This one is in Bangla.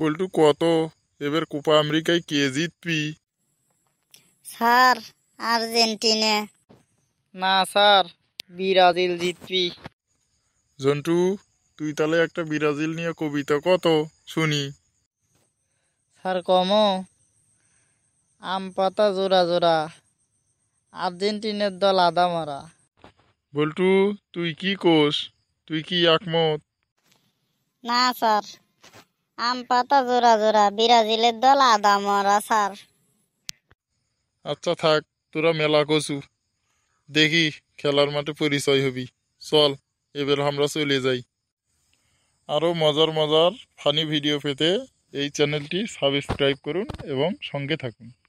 বলটু কত এবার কোপা আমেরিকায় কে জিতবি স্যার আর্জেন্টিনা না স্যার ব্রাজিল জিতবি জন্টু তুই তাহলে একটা ব্রাজিল নিয়ে কবিতা কত শুনি স্যার কমো আম পাতা জোড়া জোড়া আর্জেন্টিনার দল আদা মারা বলটু তুই কি কোষ তুই কি একমত না স্যার আম পাতা জোড়া জোড়া বিরাজিলের দল আদা মরা আচ্ছা থাক তোরা মেলা কচু দেখি খেলার মাঠে পরিচয় হবি চল এবার আমরা চলে যাই আরও মজার মজার ফানি ভিডিও পেতে এই চ্যানেলটি সাবস্ক্রাইব করুন এবং সঙ্গে থাকুন